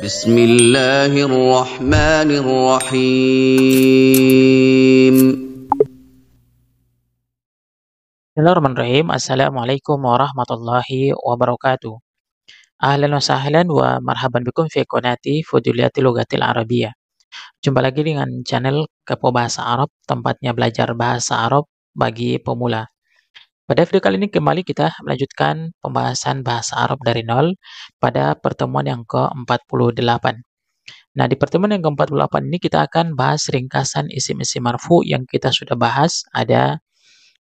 بسم الله الرحمن الرحيم Bismillahirrahmanirrahim. Assalamualaikum warahmatullahi wabarakatuh. Ahlan wa sahlan wa marhaban bikum fi konati Fuduliyati Lugatil Arabiyah. Jumpa lagi dengan channel Kepo Bahasa Arab, tempatnya belajar bahasa Arab bagi pemula. Pada video kali ini kembali kita melanjutkan pembahasan bahasa Arab dari nol pada pertemuan yang ke-48. Nah, di pertemuan yang ke-48 ini kita akan bahas ringkasan isim-isim marfu yang kita sudah bahas ada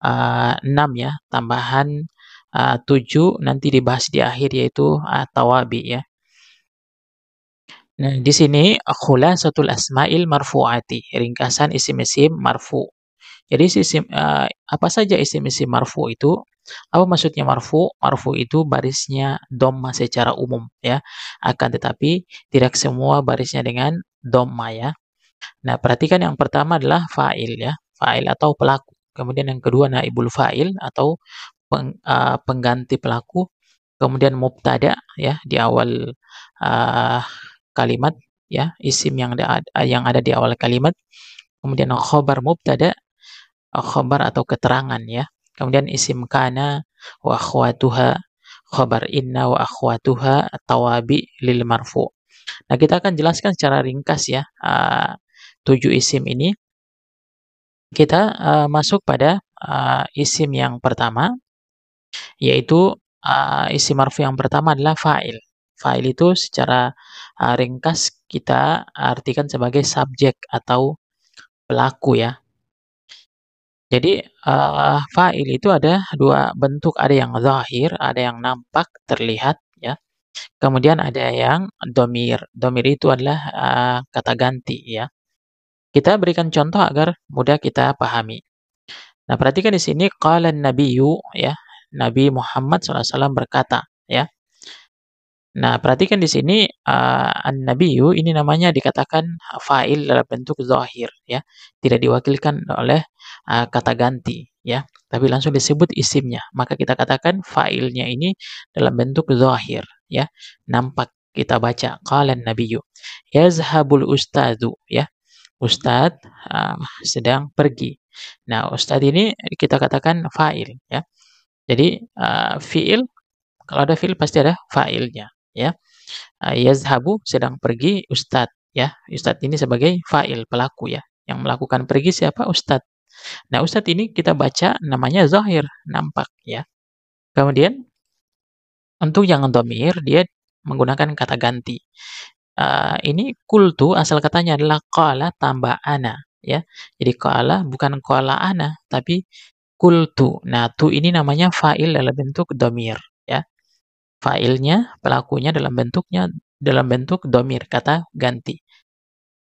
uh, eh, 6 ya, tambahan eh, uh, 7 nanti dibahas di akhir yaitu uh, tawabi ya. Nah, di sini khulasatul asma'il marfu'ati, ringkasan isim-isim marfu. Jadi sistem uh, eh, apa saja isim-isim marfu itu? Apa maksudnya marfu? Marfu itu barisnya domma secara umum ya. Akan tetapi tidak semua barisnya dengan domma ya. Nah, perhatikan yang pertama adalah fa'il ya, fa'il atau pelaku. Kemudian yang kedua naibul fa'il atau peng, uh, pengganti pelaku. Kemudian mubtada ya di awal uh, kalimat ya, isim yang ada, yang ada di awal kalimat. Kemudian khobar mubtada khobar atau keterangan ya. Kemudian isim kana wa akhwatuha khobar inna wa akhwatuha tawabi lil marfu. Nah, kita akan jelaskan secara ringkas ya uh, tujuh isim ini. Kita uh, masuk pada uh, isim yang pertama yaitu uh, isim marfu yang pertama adalah fa'il. Fa'il itu secara uh, ringkas kita artikan sebagai subjek atau pelaku ya. Jadi, uh, fa'il itu ada dua bentuk, ada yang zahir, ada yang nampak, terlihat, ya. Kemudian ada yang domir, domir itu adalah, uh, kata ganti, ya. Kita berikan contoh agar mudah kita pahami. Nah, perhatikan di sini qala Nabi nabiyyu ya, Nabi Muhammad SAW berkata, ya. Nah, perhatikan di sini, uh, an-nabiyyu ini namanya dikatakan fa'il dalam bentuk zahir, ya, tidak diwakilkan oleh Eh, kata ganti ya tapi langsung disebut isimnya maka kita katakan failnya ini dalam bentuk zahir ya nampak kita baca qala nabiyyu yazhabul ustadu ya ustad um, sedang pergi nah ustad ini kita katakan fail ya jadi uh, fiil kalau ada fiil pasti ada failnya ya uh, yazhabu sedang pergi ustad ya ustad ini sebagai fail pelaku ya yang melakukan pergi siapa ustad Nah, Ustadz ini kita baca namanya zahir, nampak ya. Kemudian untuk yang domir dia menggunakan kata ganti. Uh, ini kultu asal katanya adalah koala tambah ana ya. Jadi koala bukan koala ana tapi kultu. Nah, tu ini namanya fa'il dalam bentuk domir ya. Fa'ilnya, pelakunya dalam bentuknya dalam bentuk domir kata ganti.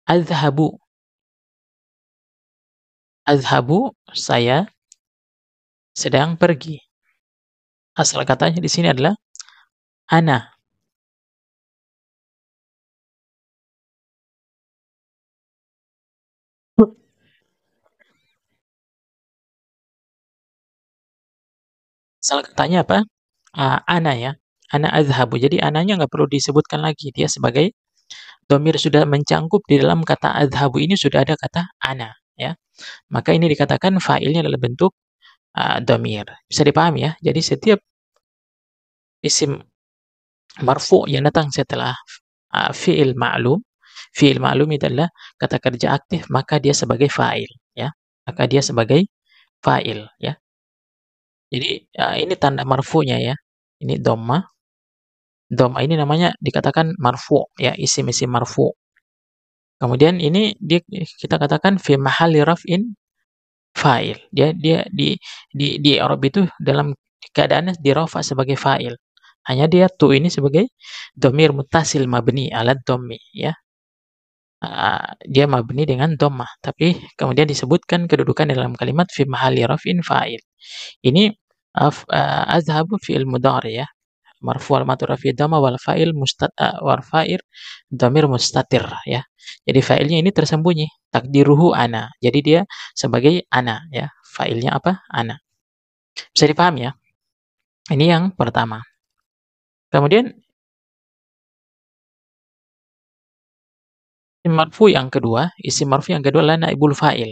Azhabu Azhabu, saya sedang pergi. Asal katanya di sini adalah ana. Asal katanya apa? Uh, ana ya. Ana azhabu. Jadi ananya nggak perlu disebutkan lagi. Dia sebagai domir sudah mencangkup di dalam kata azhabu ini sudah ada kata ana ya maka ini dikatakan fa'ilnya adalah bentuk uh, domir bisa dipahami ya jadi setiap isim marfu yang datang setelah uh, fi'il ma'lum fi'il ma'lum itu adalah kata kerja aktif maka dia sebagai fa'il ya maka dia sebagai fa'il ya jadi uh, ini tanda marfunya ya ini doma doma ini namanya dikatakan marfu ya isim-isim marfu Kemudian ini dia kita katakan fi mahalli raf'in fa'il. Dia dia di di di Arab itu dalam keadaannya di rafa sebagai fa'il. Hanya dia tu ini sebagai domir mutasil mabni alat domi ya. dia mabni dengan domah tapi kemudian disebutkan kedudukan dalam kalimat fi mahalli raf'in fa'il. Ini uh, azhabu fi'il mudhari ya marfu al matur fi dhamma wal fa'il Mustat' eh, war fa'ir dhamir mustatir ya. Jadi fa'ilnya ini tersembunyi takdiruhu ana. Jadi dia sebagai ana ya. Fa'ilnya apa? Ana. Bisa dipahami ya? Ini yang pertama. Kemudian isim marfu yang kedua, isim marfu yang kedua adalah naibul fa'il.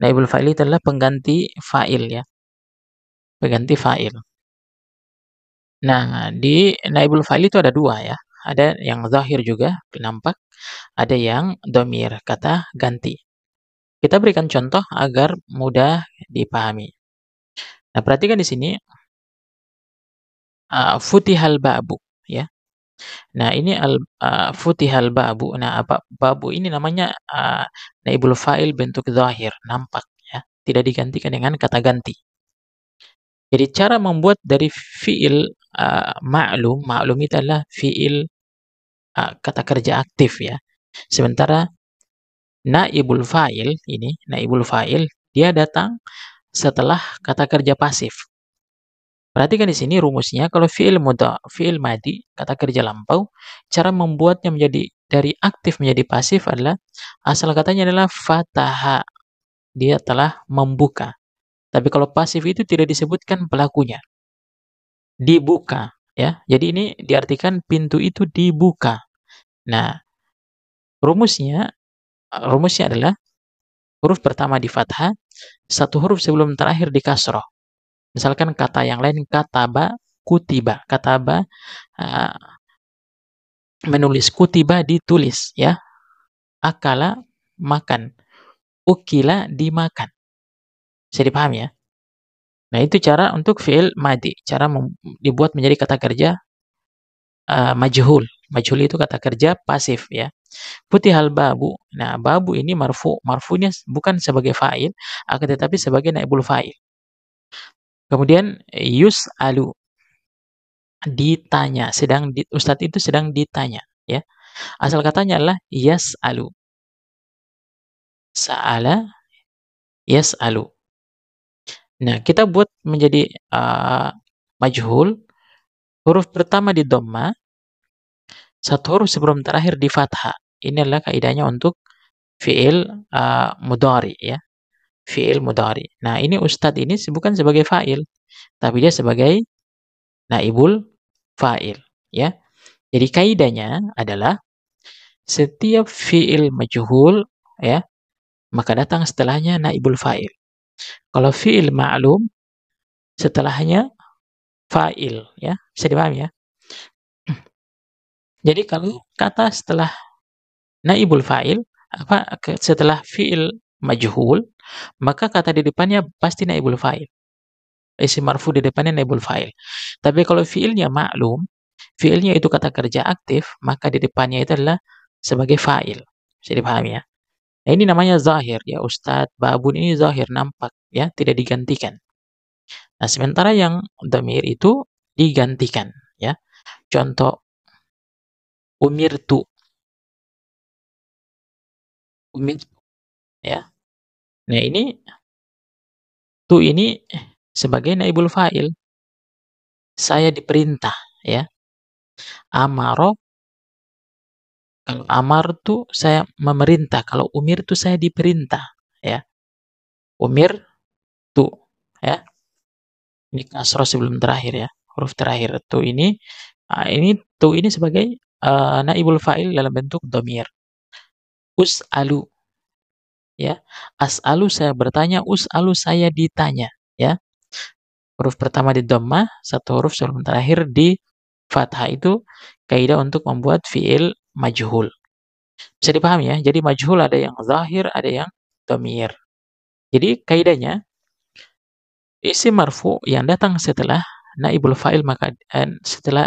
Naibul fa'il itu adalah pengganti fa'il ya. Pengganti fa'il. Nah, di naibul fa'il itu ada dua ya, ada yang zahir juga penampak, ada yang domir kata ganti. Kita berikan contoh agar mudah dipahami. Nah, perhatikan di sini Uh, futihal ba'bu ya. Nah, ini al uh, futihal ba'bu. Nah, apa ba'bu ini namanya, uh, naibul fa'il bentuk zahir, nampak ya, tidak digantikan dengan kata ganti. Jadi cara membuat dari fi'il maklum ah, ma'lum, ma'lum itu adalah fiil uh, kata kerja aktif ya. Sementara naibul fa'il ini, naibul fa'il dia datang setelah kata kerja pasif. Perhatikan di sini rumusnya kalau fiil muda, fiil madi, kata kerja lampau, cara membuatnya menjadi dari aktif menjadi pasif adalah asal katanya adalah fataha. Dia telah membuka. Tapi kalau pasif itu tidak disebutkan pelakunya dibuka ya. Jadi ini diartikan pintu itu dibuka. Nah, rumusnya rumusnya adalah huruf pertama di fathah, satu huruf sebelum terakhir di kasroh. Misalkan kata yang lain kataba kutiba, kataba uh, menulis kutiba ditulis ya. Akala makan, ukila dimakan. saya dipaham ya? Nah, itu cara untuk fi'il madi, cara dibuat menjadi kata kerja uh, majhul. Majhul itu kata kerja pasif ya. putih hal babu. Nah, babu ini marfu. Marfunya bukan sebagai fa'il, akan tetapi sebagai naibul fa'il. Kemudian yus alu ditanya, sedang di, ustadz itu sedang ditanya ya. Asal katanya adalah yas alu. Sa'ala yas alu. Nah, kita buat menjadi, uh, majhul, huruf pertama di doma satu huruf sebelum terakhir di fathah. Ini adalah kaidahnya untuk fiil, uh, eh, mudari. ya, fiil mudari. Nah, ini ustadz ini bukan sebagai fa'il, tapi dia sebagai naibul fa'il ya. Jadi kaidahnya adalah setiap fiil majhul ya, maka datang setelahnya naibul fa'il. Kalau fi'il ma'lum setelahnya fa'il ya, bisa dipahami ya. Jadi kalau kata setelah naibul fa'il apa setelah fi'il majhul, maka kata di depannya pasti naibul fa'il. Isim marfu di depannya naibul fa'il. Tapi kalau fi'ilnya maklum, fi'ilnya itu kata kerja aktif, maka di depannya itu adalah sebagai fa'il. Bisa dipahami ya? Nah, ini namanya zahir ya Ustadz babun ini zahir nampak ya tidak digantikan. Nah sementara yang damir itu digantikan ya. Contoh umir tuh umir ya. Nah ini tu ini sebagai naibul fa'il saya diperintah ya. Amaro kalau amar itu saya memerintah, kalau umir itu saya diperintah, ya. Umir tu, ya. Ini kasroh sebelum terakhir ya, huruf terakhir tu ini ah, ini tu ini sebagai uh, naibul fa'il dalam bentuk domir. us alu, ya. as alu saya bertanya, us alu saya ditanya, ya. Huruf pertama di domah satu huruf sebelum terakhir di fathah itu kaidah untuk membuat fiil majhul. Bisa dipahami ya? Jadi majhul ada yang zahir, ada yang domir. Jadi kaidahnya isi marfu yang datang setelah naibul fa'il maka eh, setelah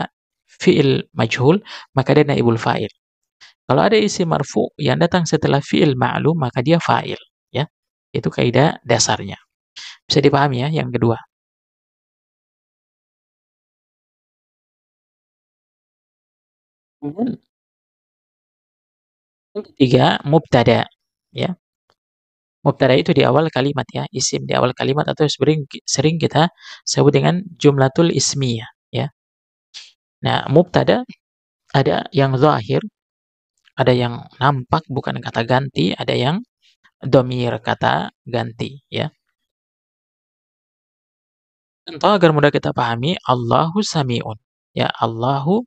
fi'il majhul maka dia naibul fa'il. Kalau ada isi marfu yang datang setelah fi'il ma'lum maka dia fa'il ya. Itu kaidah dasarnya. Bisa dipahami ya yang kedua. Kemudian yang ketiga, mubtada, ya. Mubtada itu di awal kalimat ya, isim di awal kalimat atau sering sering kita sebut dengan jumlatul ismiyah, ya. Nah, mubtada ada yang zahir, ada yang nampak bukan kata ganti, ada yang domir kata ganti, ya. Contoh agar mudah kita pahami, Allahu samiun. Ya, Allahu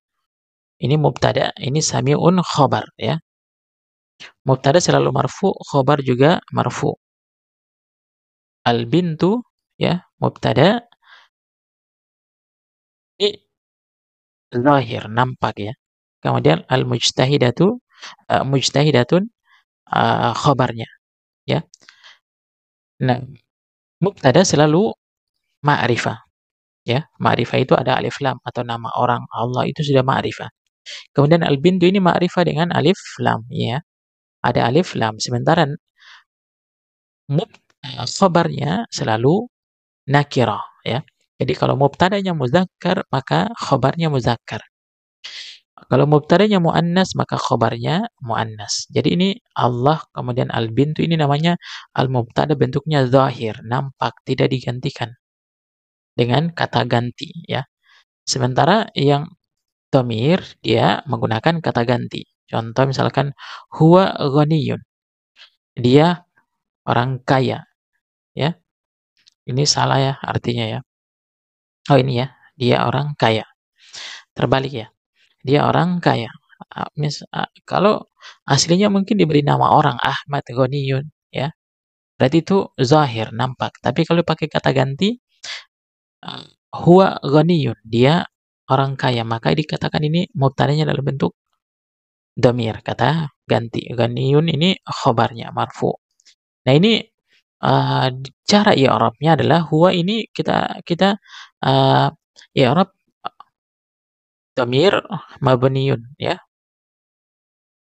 ini mubtada, ini samiun khobar, ya. Mubtada selalu marfu, khobar juga marfu. Al bintu ya, mubtada ini zahir nampak ya. Kemudian al mujtahidatu uh, eh, mujtahidatun uh, khobarnya ya. Nah, mubtada selalu ma'rifah ya ma'rifah itu ada alif lam atau nama orang Allah itu sudah ma'rifah kemudian al bintu ini ma'rifah dengan alif lam ya ada alif lam. Sementara eh, khobarnya selalu nakirah. Ya. Jadi kalau mubtadanya muzakkar maka khobarnya muzakkar. Kalau mubtadanya muannas maka khobarnya muannas. Jadi ini Allah kemudian al-bintu ini namanya al-mubtada bentuknya zahir, nampak, tidak digantikan dengan kata ganti ya. Sementara yang domir dia menggunakan kata ganti. Contoh misalkan huwa ghaniyun. Dia orang kaya. Ya. Ini salah ya artinya ya. Oh ini ya, dia orang kaya. Terbalik ya. Dia orang kaya. kalau aslinya mungkin diberi nama orang Ahmad Ghaniyun ya. Berarti itu zahir, nampak. Tapi kalau pakai kata ganti huwa ghaniyun, dia orang kaya, maka dikatakan ini mubtadanya dalam bentuk domir kata ganti. ganiun ini khobarnya marfu. Nah, ini uh, cara i'rabnya iya adalah huwa ini kita kita uh, ah, i'rab iya domir mabniun ya.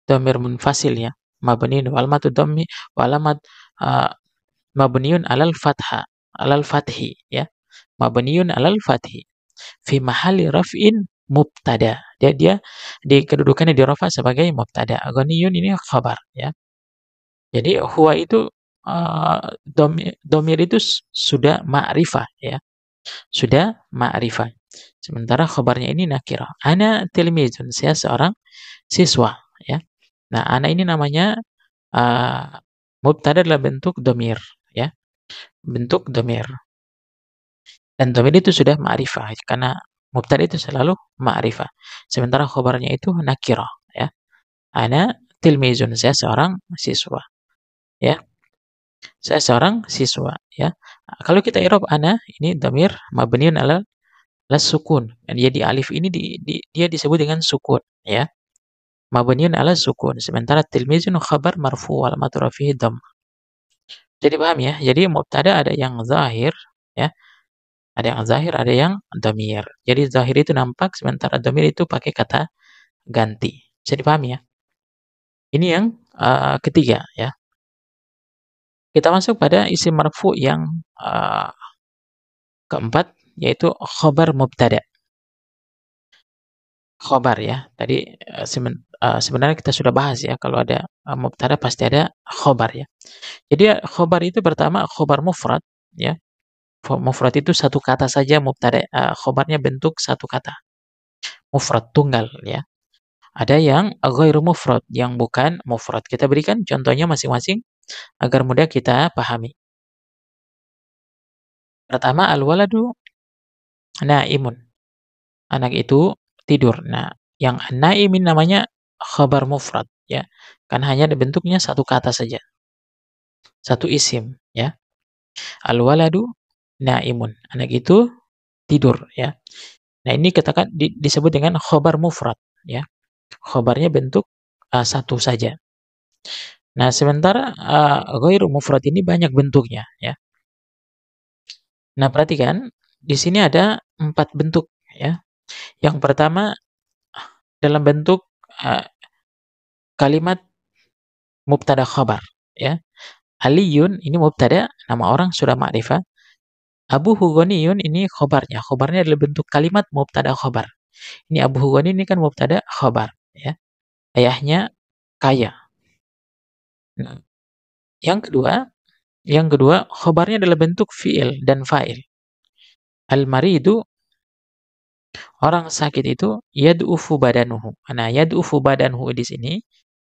domir munfasil ya. mabniun wal domi walamat uh, ah, mabniun alal fatha alal fathi ya. mabniun alal fathi fi mahali raf'in mubtada. Dia dia di kedudukannya di rafa sebagai mubtada. Ghaniyun ini khabar ya. Jadi huwa itu uh, domir itu sudah ma'rifah ya. Sudah ma'rifah. Sementara khabarnya ini nakira. Ana tilmizun, saya seorang siswa ya. Nah, ana ini namanya uh, mubtada adalah bentuk domir ya. Bentuk domir dan domir itu sudah ma'rifah karena Mubtada itu selalu ma'rifah. Sementara khobarnya itu nakira, ya. Ana tilmizun, saya seorang siswa. Ya. Saya seorang siswa, ya. Kalau kita irob ana ini damir mabniun ala las sukun. dan dia di alif ini di, di, dia disebut dengan sukun, ya. Mabniun ala sukun. Sementara tilmizun khabar marfu wal matrafihi Jadi paham ya? Jadi mubtada ada yang zahir, ya. Ada yang zahir, ada yang domir. Jadi zahir itu nampak, sementara domir itu pakai kata ganti. Bisa dipahami ya? Ini yang uh, ketiga ya. Kita masuk pada isi marfu yang uh, keempat, yaitu khobar mubtada. Khobar ya. Tadi uh, uh, sebenarnya kita sudah bahas ya kalau ada uh, mubtada pasti ada khobar ya. Jadi khobar itu pertama khobar mufrad ya. Mufrad itu satu kata saja mubtada uh, khobarnya bentuk satu kata. Mufrad tunggal ya. Ada yang ghairu mufrad yang bukan mufrad. Kita berikan contohnya masing-masing agar mudah kita pahami. Pertama al-waladu naimun. Anak itu tidur. Nah, yang naimin namanya khabar mufrad ya. Kan hanya bentuknya satu kata saja. Satu isim ya. Al-waladu naimun. Anak itu tidur ya. Nah, ini katakan di, disebut dengan khobar mufrad ya. Khobarnya bentuk uh, satu saja. Nah, sementara uh, ghairu mufrad ini banyak bentuknya ya. Nah, perhatikan di sini ada empat bentuk ya. Yang pertama dalam bentuk uh, kalimat mubtada khabar ya. Aliyun ini mubtada nama orang sudah makrifat. Abu Hugoniyun ini khobarnya. Khobarnya adalah bentuk kalimat mubtada khobar. Ini Abu Hugoni ini kan mubtada khobar. Ya. Ayahnya kaya. Nah, yang kedua, yang kedua khobarnya adalah bentuk fiil dan fa'il. Al-maridu orang sakit itu yad'ufu badanuhu. Nah, yad'ufu badanuhu di sini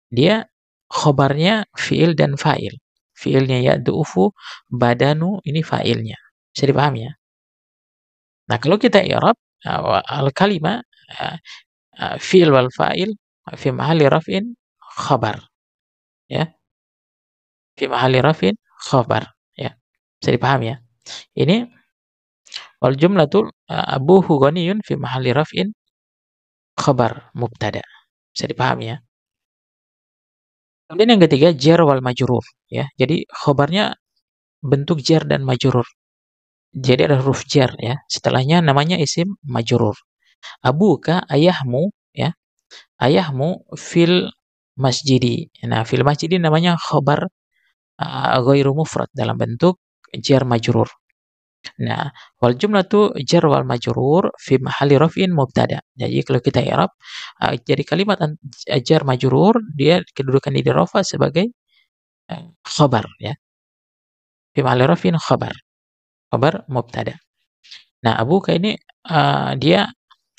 dia khobarnya fiil dan fa'il. Fiilnya yad'ufu badanu ini fa'ilnya. Bisa dipahami ya? Nah, kalau kita i'rab al-kalima ya, ya, fi'il wal fa'il fi mahalli raf'in khabar. Ya. Fi mahalli raf'in khabar, ya. Bisa dipahami ya? Ini wal jumlatu ya, abu ghaniyun fi mahalli raf'in khabar mubtada. Bisa dipahami ya? Kemudian yang ketiga jar wal majrur ya. Jadi khabarnya bentuk jar dan majrur jadi ada huruf jar ya. Setelahnya namanya isim majrur. Abuka ayahmu ya. Ayahmu fil masjidi. Nah, fil masjidi namanya khobar uh, ghairu mufrad dalam bentuk jar majurur. Nah, wal jumlatu jar wal majrur fi mahalli raf'in mubtada. Jadi kalau kita i'rab, uh, jadi kalimat jar majurur dia kedudukan di dirafa sebagai uh, khobar ya. Fi mahalli raf'in khobar khabar mubtada. Nah, Abu Ka ini uh, dia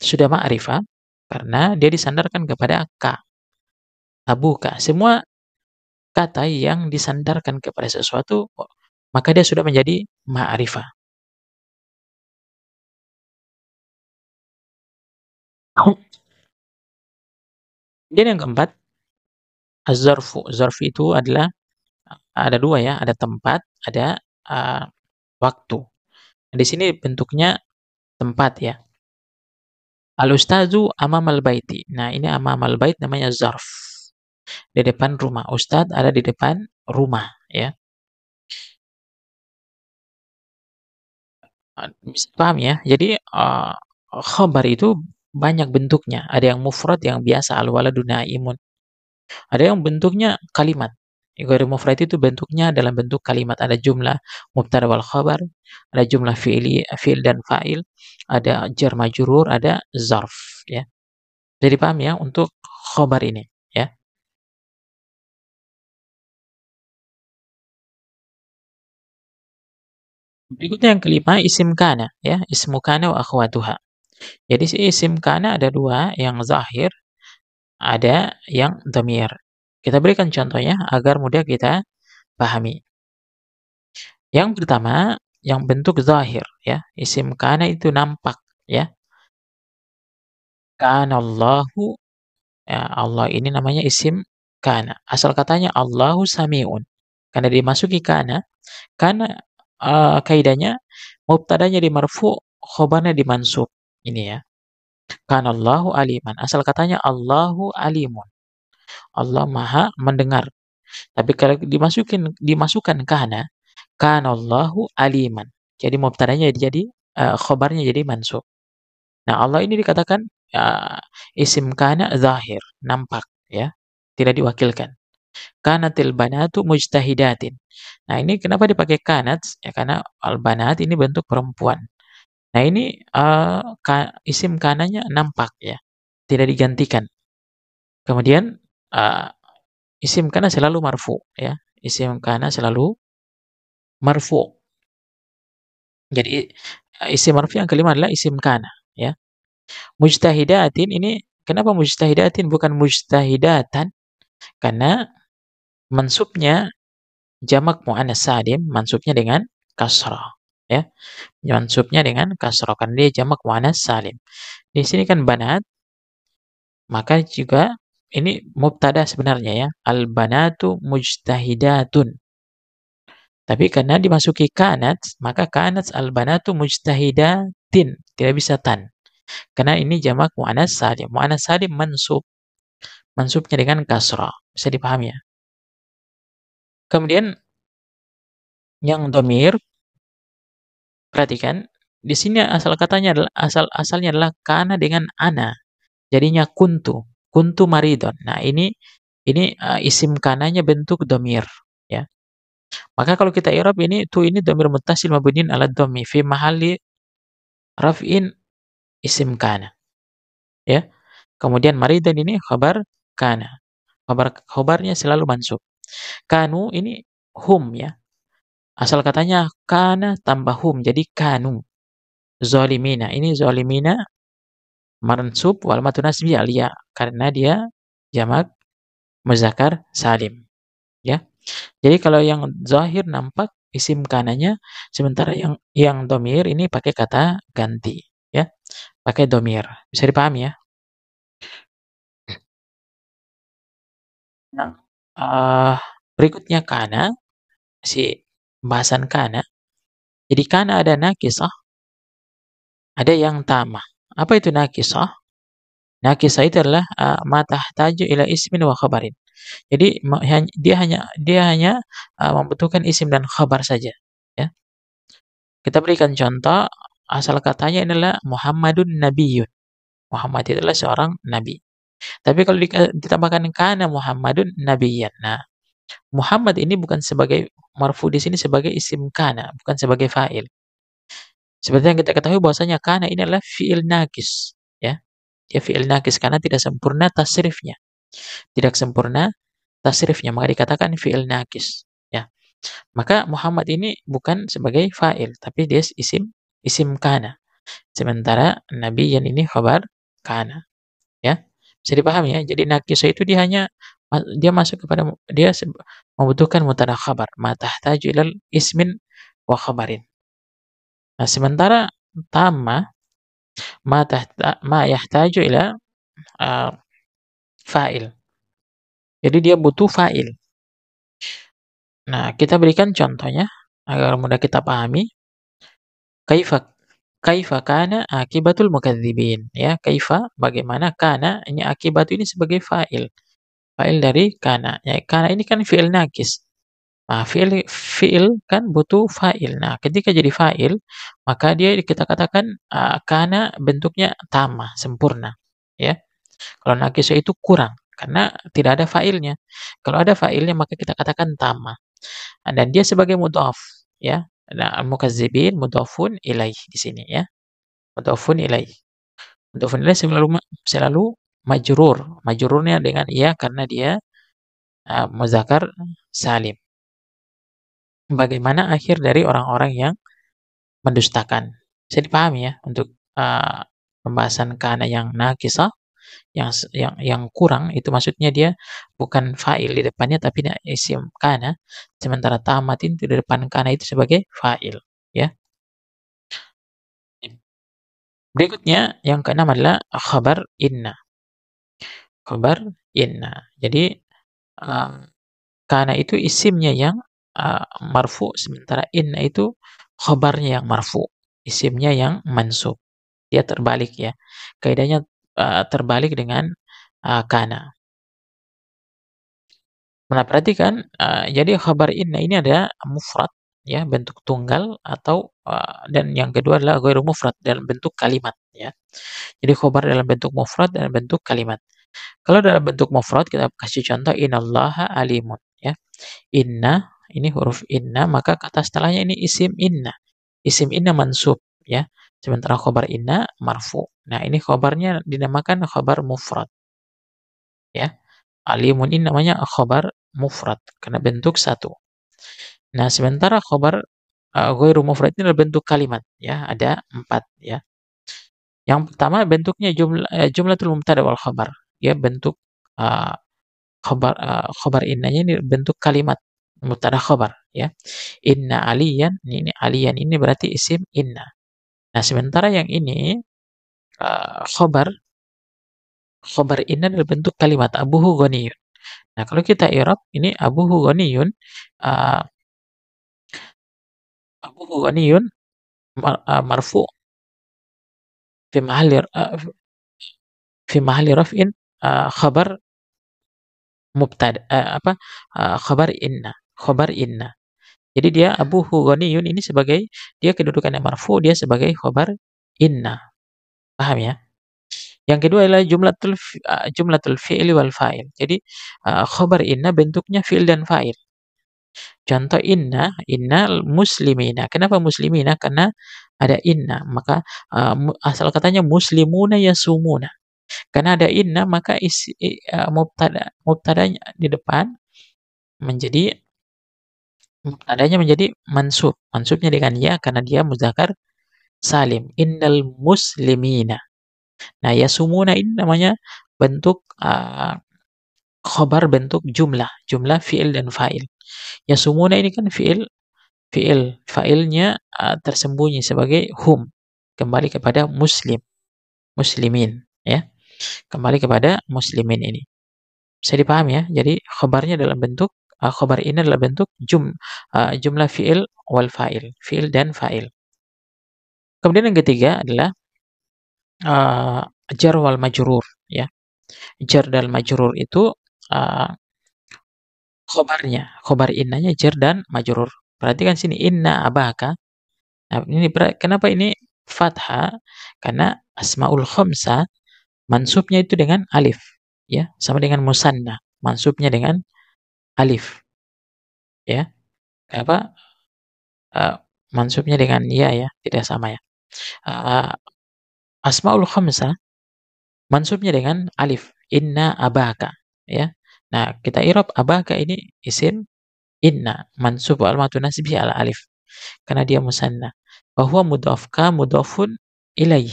sudah ma'rifah karena dia disandarkan kepada ka. Abu Ka Semua kata yang disandarkan kepada sesuatu maka dia sudah menjadi ma'rifah. Dan yang keempat, az-zarfu. Zarf itu adalah ada dua ya, ada tempat, ada uh, waktu. Nah Di sini bentuknya tempat ya. Al-ustazu malbaiti. baiti. Nah, ini al bait namanya zarf. Di depan rumah. Ustad ada di depan rumah ya. Ah, bisa paham ya? Jadi uh, khabar itu banyak bentuknya. Ada yang mufrad yang biasa al-waladun imun. Ada yang bentuknya kalimat. Igori mufrad itu bentuknya dalam bentuk kalimat ada jumlah mubtada wal khabar, ada jumlah fi'li, fi'il dan fa'il, ada jar majrur, ada zarf ya. Jadi paham ya untuk khabar ini ya. Berikutnya yang kelima isim kana ya, ismu kana wa akhwatuha. Jadi si isim kana ada dua yang zahir, ada yang damir kita berikan contohnya agar mudah kita pahami. Yang pertama, yang bentuk zahir ya. Isim kana itu nampak ya. Kana Allahu ya, Allah ini namanya isim kana. Asal katanya Allahu samiun. Karena dimasuki kana, kana uh, kaidahnya mubtadanya di marfu, khobarnya di mansub. Ini ya. Kana Allahu aliman. Asal katanya Allahu alimun. Allah Maha mendengar. Tapi kalau dimasukin dimasukkan kana, kana Allahu aliman. Jadi mubtadanya jadi uh, khobarnya jadi mansub. Nah, Allah ini dikatakan uh, isim kana zahir, nampak ya, tidak diwakilkan. til banatu mujtahidatin. Nah, ini kenapa dipakai kanat? Ya karena al banat ini bentuk perempuan. Nah, ini uh, ka, isim kananya nampak ya, tidak digantikan. Kemudian uh, isim karena selalu marfu ya isim karena selalu marfu jadi ah, isim marfu yang kelima adalah isim kana ya mujtahidatin ini kenapa mujtahidatin bukan mujtahidatan karena mansubnya jamak mu'anas salim mansubnya dengan kasrah ya mansubnya dengan kasrah karena dia jamak mu'anas salim di sini kan banat maka juga ini mubtada sebenarnya ya. albanatu banatu mujtahidatun. Tapi karena dimasuki kanat, maka kanat albanatu banatu mujtahidatin. Tidak bisa tan. Karena ini jamak mu'anas salim. Mu'anas salim mansub. Mansubnya dengan kasra. Bisa dipahami ya. Kemudian yang domir, perhatikan. Di sini asal katanya adalah, asal asalnya adalah kana dengan ana. Jadinya kuntu kuntu maridon. Nah, ini ini uh, isim kananya bentuk domir ya. Maka kalau kita i'rab ini tu ini domir mutasil mabunin ala domi fi mahali raf'in isim kana. Ya. Kemudian Maridon ini khabar kana. Khabar khabarnya selalu mansub. Kanu ini hum ya. Asal katanya kana tambah hum jadi kanu. Zolimina. Ini zolimina mansub wal matunasbi alia karena dia jamak muzakkar salim. Ya. Jadi kalau yang zahir nampak isim kananya sementara yang yang domir ini pakai kata ganti ya pakai domir bisa dipahami ya nah, uh, berikutnya kana si bahasan kana jadi kana ada nakisah ada yang tamah apa itu nakisah? Nakisah itu adalah uh, eh, tajuk ila ismin wa khabarin. Jadi dia hanya dia hanya uh, membutuhkan isim dan khabar saja, ya. Kita berikan contoh asal katanya adalah Muhammadun Nabiyyun. Muhammad itu adalah seorang nabi. Tapi kalau eh, ditambahkan karena Muhammadun Nabiyan. Nah, Muhammad ini bukan sebagai marfu di sini sebagai isim kana, bukan sebagai fa'il. Seperti yang kita ketahui bahwasanya karena ini adalah fi'il nakis, ya. Dia fi'il nakis karena tidak sempurna tasrifnya. Tidak sempurna tasrifnya, maka dikatakan fi'il nakis, ya. Maka Muhammad ini bukan sebagai fa'il, tapi dia isim isim kana. Sementara nabi yang ini khabar kana, ya. Bisa dipahami ya. Jadi nakis itu dia hanya dia masuk kepada dia membutuhkan mutara khabar ma tahtaju ilal ismin wa khabarin Nah, sementara tama ma tahta ma yahtaju ila uh, fa'il. Jadi dia butuh fa'il. Nah, kita berikan contohnya agar mudah kita pahami. Kaifa kaifa kana akibatul mukadzibin ya kaifa bagaimana kana ini akibat ini sebagai fa'il fa'il dari kana ya kana ini kan fi'il nakis Nah, fi'il fi'il kan butuh fa'il. Nah, ketika jadi fa'il, maka dia kita katakan, uh, ah, karena bentuknya tamah sempurna, ya. Kalau naqisa itu kurang, karena tidak ada fa'ilnya. Kalau ada fa'ilnya, maka kita katakan tamah ah, dan dia sebagai mudhaf, ya. Nah, al-mukadzibin mudhafun ilaih di sini ya, mudhafun ilaih. Mudhafun ilaih selalu selalu majurur majururnya dengan ia karena dia, uh, ah, muzakar salim bagaimana akhir dari orang-orang yang mendustakan. Bisa dipahami ya untuk uh, pembahasan kana yang nakisah yang yang yang kurang itu maksudnya dia bukan fa'il di depannya tapi isim kana sementara tamatin itu di depan kana itu sebagai fa'il ya. Berikutnya yang keenam adalah khabar inna. Khabar inna. Jadi um, eh, karena itu isimnya yang Eh, marfu sementara inna itu khabarnya yang marfu isimnya yang mansub dia ya, terbalik ya kaidahnya uh, terbalik dengan uh, kana nah perhatikan uh, jadi khabar inna ini ada mufrad ya bentuk tunggal atau uh, dan yang kedua adalah ghairu mufrad dalam bentuk kalimat ya jadi khabar dalam bentuk mufrad dan bentuk kalimat kalau dalam bentuk mufrad kita kasih contoh inallaha alimun ya inna ini huruf inna, maka kata setelahnya ini isim inna. Isim inna mansub, ya. Sementara khobar inna marfu. Nah, ini khobarnya dinamakan khobar mufrad. Ya. Alimun ini namanya khobar mufrad karena bentuk satu. Nah, sementara khobar uh, ghairu mufrad ini adalah bentuk kalimat, ya. Ada empat, ya. Yang pertama bentuknya jumlah e, jumlah tulum wal khobar. Ya, bentuk uh, khobar uh, khobar innanya ini bentuk kalimat mutara khobar ya. Inna aliyan ini, ini aliyan ini berarti isim inna. Nah, sementara yang ini uh, eh, khobar khobar inna dalam bentuk kalimat abuhu ghaniyun. Nah, kalau kita i'rab ini abuhu ghaniyun uh, eh, abuhu ghaniyun mar, uh, marfu fi mahali uh, fi mahali raf'in uh, khobar mubtada uh, apa uh, khabar inna khobar inna. Jadi dia Abu Hughaniyun ini sebagai dia kedudukannya marfu, dia sebagai khobar inna. Paham ya? Yang kedua adalah jumlah jumlatul fi'il ah, wal fa'il. Jadi ah, khobar inna bentuknya fi'il dan fa'il. Contoh inna, inna muslimina. Kenapa muslimina? Karena ada inna, maka uh, asal katanya muslimuna yasumuna. Karena ada inna maka isi uh, mubtada mubtadanya di depan menjadi adanya menjadi mansub. Mansubnya dengan ya karena dia muzakkar salim. Innal muslimina. Nah, yasumuna ini namanya bentuk uh, ah, khobar bentuk jumlah, jumlah fiil dan fa'il. Yasumuna ini kan fiil fiil, fa'ilnya uh, tersembunyi sebagai hum. Kembali kepada muslim, muslimin, ya. Kembali kepada muslimin ini. Bisa dipaham ya? Jadi khobarnya dalam bentuk uh, ah, khobar ini adalah bentuk jum, uh, jumlah fiil wal fa'il, fiil dan fa'il. Kemudian yang ketiga adalah uh, jar wal majrur ya. Jar dan majrur itu uh, khobarnya, khobar innanya jar dan majrur. Perhatikan sini inna abaka. Nah, ini kenapa ini fathah? Karena asmaul khamsa mansubnya itu dengan alif ya, sama dengan musanna, mansubnya dengan Alif. Ya, apa, uh, mansubnya dengan ya ya, tidak sama ya. uh, Asmaul Khamsah, mansubnya dengan alif, "Inna abaka," ya. Nah, kita i'rab abaka ini isim inna, mansub al alamatu al alif, karena dia musanna. bahwa mudofka mudofun ilai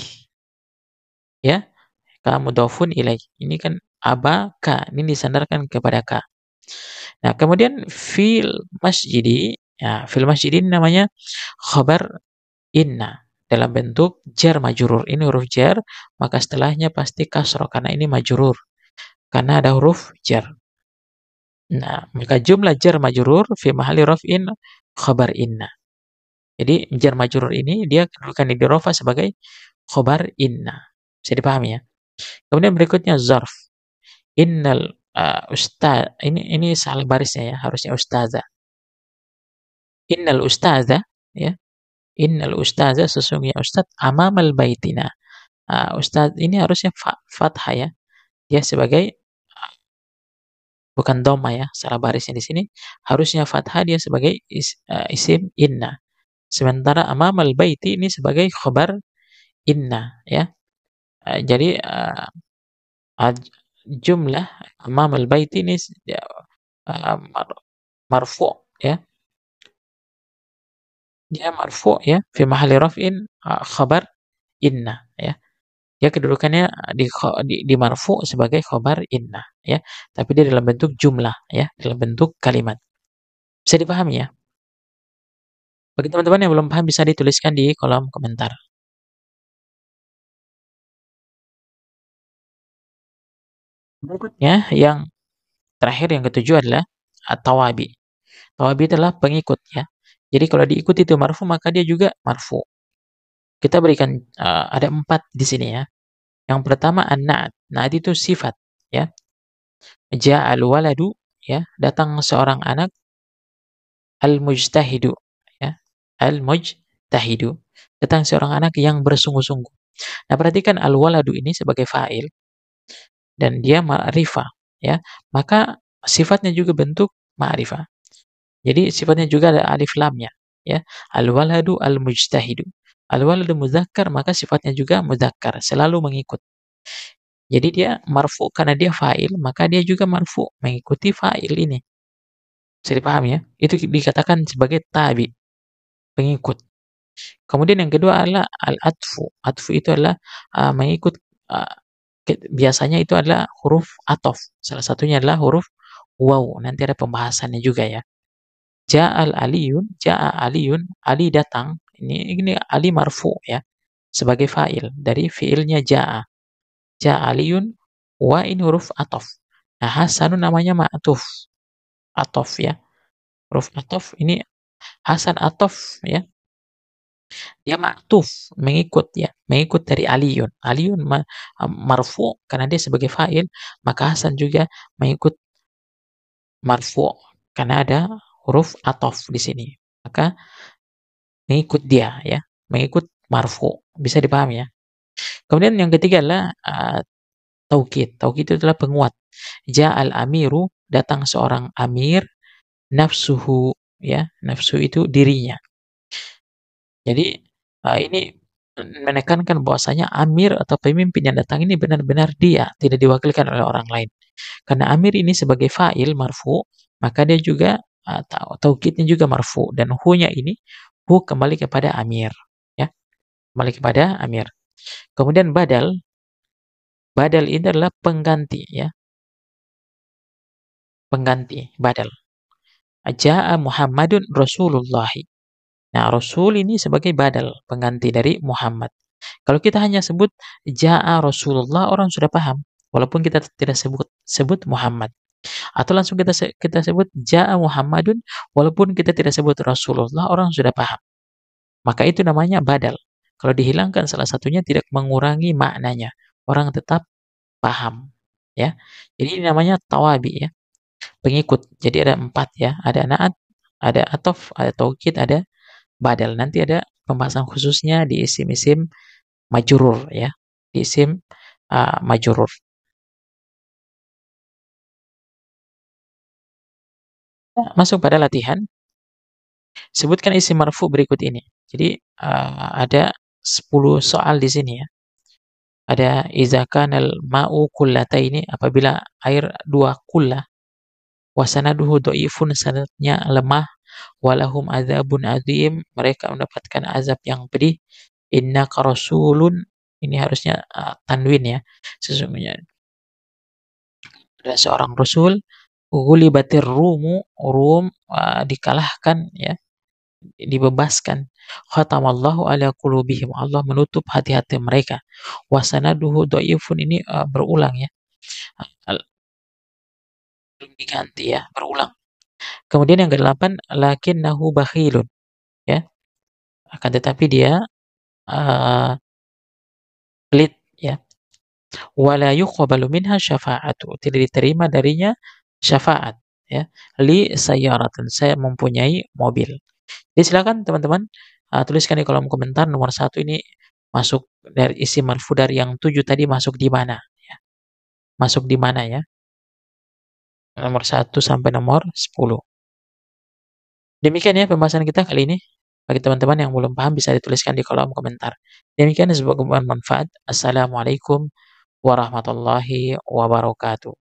Ya, ka mudofun ilaih. Ini kan abaka, ini disandarkan kepada ka. Nah, kemudian fil masjid ya, fil masjid ini namanya khabar inna dalam bentuk jar majurur. Ini huruf jar, maka setelahnya pasti kasro karena ini majurur. Karena ada huruf jar. Nah, maka jumlah jar majurur fi mahali raf'in khabar inna. Jadi jar majurur ini dia kedudukan di rofa sebagai khabar inna. Bisa dipahami ya? Kemudian berikutnya zarf. Innal uh, ustaz ini ini salah barisnya ya, harusnya ustazah. Innal ustazah ya, innal ustazah sesungguhnya ustaz amamal baitina. uh, ustaz ini harusnya fa fathah ya. Dia sebagai eh, bukan doma ya, salah barisnya di sini. Harusnya fathah dia sebagai is uh, isim inna. Sementara amamal baiti ini sebagai khabar inna ya. uh, jadi, uh, jumlah amam al-bait ini ya, eh, marfu ya dia marfu ya fi mahali raf'in eh, khabar inna ya ya kedudukannya eh, di, di, di marfu sebagai khabar inna ya tapi dia dalam bentuk jumlah ya dalam bentuk kalimat bisa dipahami ya bagi teman-teman yang belum paham bisa dituliskan di kolom komentar Berikutnya yang terakhir yang ketujuh adalah at-tawabi. Tawabi adalah pengikut ya. Jadi kalau diikuti itu marfu maka dia juga marfu. Kita berikan uh, ada empat di sini ya. Yang pertama an-na'at. Na'at itu sifat ya. al waladu ya, datang seorang anak al-mujtahidu ya. Al-mujtahidu. Datang seorang anak yang bersungguh-sungguh. Nah, perhatikan al-waladu ini sebagai fa'il dan dia ma'rifah ya maka sifatnya juga bentuk ma'rifah jadi sifatnya juga ada alif lamnya ya, ya. al waladu al mujtahidu al waladu muzakkar maka sifatnya juga muzakkar selalu mengikut jadi dia marfu karena dia fa'il maka dia juga marfu mengikuti fa'il ini bisa paham ya itu dikatakan sebagai tabi pengikut Kemudian yang kedua adalah al-atfu. Atfu itu adalah uh, mengikut ah, biasanya itu adalah huruf atof. Salah satunya adalah huruf waw. Nanti ada pembahasannya juga ya. Ja'al aliyun, ja'a aliyun, ali datang. Ini ini ali marfu ya. Sebagai fa'il dari fi'ilnya ja'a. Ja'a aliyun wa ini huruf atof. Nah, hasanu namanya ma'tuf. Atof ya. Huruf atof ini Hasan atof ya dia maktuf mengikut ya mengikut dari aliyun aliyun ma, marfu karena dia sebagai fa'il maka hasan juga mengikut marfu karena ada huruf atof di sini maka mengikut dia ya mengikut marfu bisa dipahami ya kemudian yang ketiga adalah uh, taukid taukid itu adalah penguat ja al amiru datang seorang amir nafsuhu ya nafsu itu dirinya jadi uh, ini menekankan bahwasanya amir atau pemimpin yang datang ini benar-benar dia, tidak diwakilkan oleh orang lain. Karena amir ini sebagai fa'il marfu, maka dia juga atau ah, taukidnya juga marfu dan hu ini hu kembali kepada amir, ya. Kembali kepada amir. Kemudian badal badal ini adalah pengganti, ya. Pengganti badal. Aja Muhammadun Rasulullah. Nah, Rasul ini sebagai badal, pengganti dari Muhammad. Kalau kita hanya sebut Ja'a Rasulullah, orang sudah paham. Walaupun kita tidak sebut sebut Muhammad. Atau langsung kita kita sebut Ja'a Muhammadun, walaupun kita tidak sebut Rasulullah, orang sudah paham. Maka itu namanya badal. Kalau dihilangkan salah satunya tidak mengurangi maknanya. Orang tetap paham. ya. Jadi ini namanya tawabi ya. Pengikut. Jadi ada empat ya. Ada naat, ada atof, ada taukid, ada badal. Nanti ada pembahasan khususnya di isim-isim majurur ya, di isim uh, ah, majurur. Masuk pada latihan. Sebutkan isim marfu berikut ini. Jadi uh, ada 10 soal di sini ya. Ada izakan al ma'u kullata ini apabila air dua kullah wasanaduhu do'ifun sanatnya lemah walahum azabun azim mereka mendapatkan azab yang pedih inna rasulun ini harusnya uh, tanwin ya sesungguhnya ada seorang rasul batir rumu rum uh, eh, dikalahkan ya dibebaskan khatamallahu ala qulubihim Allah menutup hati-hati mereka wasanaduhu dhaifun ini uh, berulang ya belum diganti ya berulang Kemudian yang ke-8, lakinnahu bakhilun, ya. Akan tetapi dia uh, pelit, ya. Wala yuqbalu minha syafa'atu, tidak diterima darinya syafaat, ya. Li sayyaratin, saya mempunyai mobil. Jadi silakan teman-teman uh, tuliskan di kolom komentar nomor satu ini masuk dari isi marfu dari yang tujuh tadi masuk di mana, ya. Masuk di mana ya nomor 1 sampai nomor 10. Demikian ya pembahasan kita kali ini. Bagi teman-teman yang belum paham bisa dituliskan di kolom komentar. Demikian sebuah bermanfaat manfaat. Assalamualaikum warahmatullahi wabarakatuh.